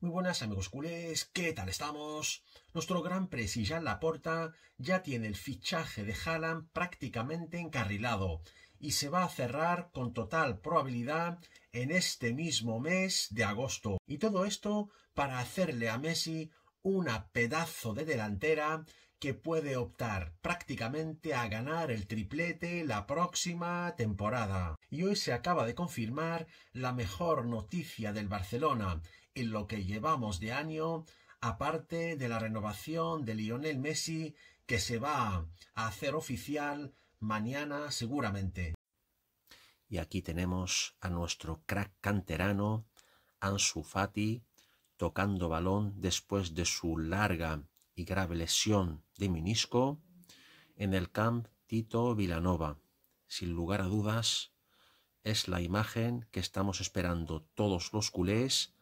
Muy buenas amigos culés, ¿qué tal estamos? Nuestro gran presi la Laporta ya tiene el fichaje de Haaland prácticamente encarrilado y se va a cerrar con total probabilidad en este mismo mes de agosto. Y todo esto para hacerle a Messi una pedazo de delantera que puede optar prácticamente a ganar el triplete la próxima temporada. Y hoy se acaba de confirmar la mejor noticia del Barcelona lo que llevamos de año, aparte de la renovación de Lionel Messi que se va a hacer oficial mañana seguramente. Y aquí tenemos a nuestro crack canterano, Ansu Fati, tocando balón después de su larga y grave lesión de menisco en el Camp Tito Vilanova. Sin lugar a dudas, es la imagen que estamos esperando todos los culés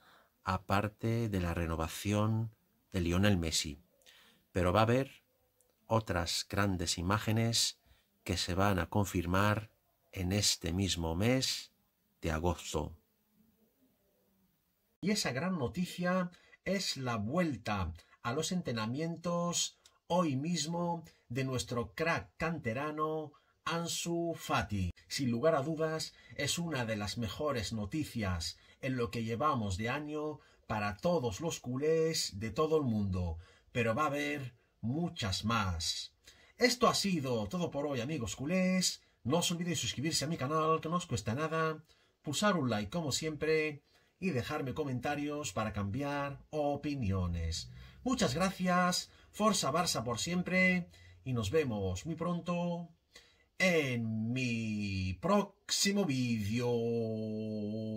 aparte de la renovación de Lionel Messi. Pero va a haber otras grandes imágenes que se van a confirmar en este mismo mes de agosto. Y esa gran noticia es la vuelta a los entrenamientos hoy mismo de nuestro crack canterano Ansu Fati. Sin lugar a dudas, es una de las mejores noticias en lo que llevamos de año para todos los culés de todo el mundo, pero va a haber muchas más. Esto ha sido todo por hoy, amigos culés. No os olvidéis suscribirse a mi canal, que no os cuesta nada, pulsar un like como siempre y dejarme comentarios para cambiar opiniones. Muchas gracias, Forza Barça por siempre y nos vemos muy pronto e mi prossimo video